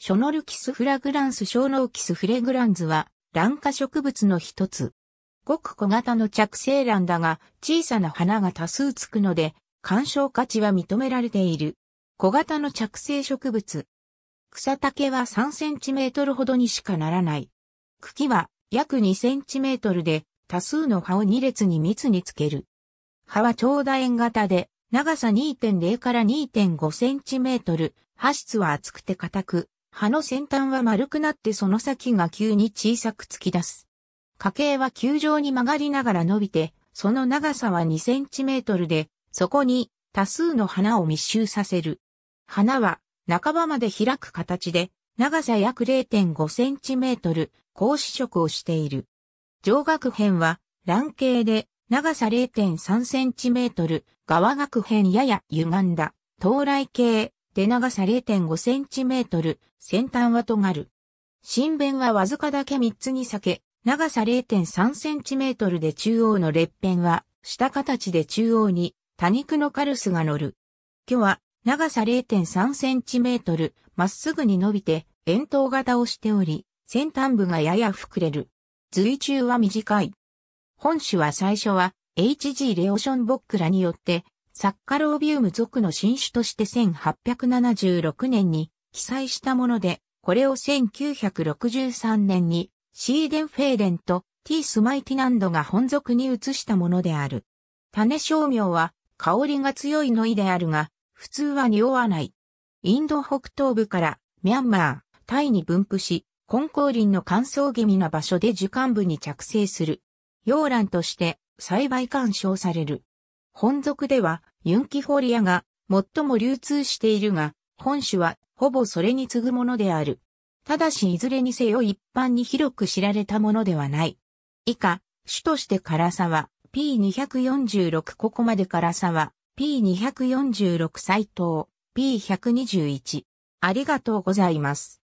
ショノルキスフラグランス小脳キスフレグランズは、卵化植物の一つ。ごく小型の着生卵だが、小さな花が多数つくので、鑑賞価値は認められている。小型の着生植物。草丈は3センチメートルほどにしかならない。茎は約2センチメートルで、多数の葉を2列に密につける。葉は長楕円型で、長さ2.0から2.5センチメートル、葉質は厚くて硬く、葉の先端は丸くなってその先が急に小さく突き出す。花茎は球状に曲がりながら伸びて、その長さは2センチメートルで、そこに多数の花を密集させる。花は半ばまで開く形で、長さ約0.5センチメートル、高視色をしている。上顎編は卵形で、長さ0.3センチメートル、側顎編やや歪んだ、到来形、出長さ0.5センチメートル、先端は尖る。新弁はわずかだけ3つに裂け、長さ0.3センチメートルで中央の裂片は、下形で中央に多肉のカルスが乗る。巨は長さ0.3センチメートル、まっすぐに伸びて、円筒型をしており、先端部がやや膨れる。随中は短い。本種は最初は HG レオションボックラによってサッカロービウム属の新種として1876年に記載したもので、これを1963年にシーデンフェーデンとティースマイティナンドが本属に移したものである。種商名は香りが強いのいであるが、普通は匂わない。インド北東部からミャンマー、タイに分布し、根高林の乾燥気味な場所で樹幹部に着生する。洋蘭として栽培干渉される。本属ではユンキホリアが最も流通しているが、本種はほぼそれに次ぐものである。ただしいずれにせよ一般に広く知られたものではない。以下、種として辛さは P246 ここまで辛さは P246 斎藤 P121。ありがとうございます。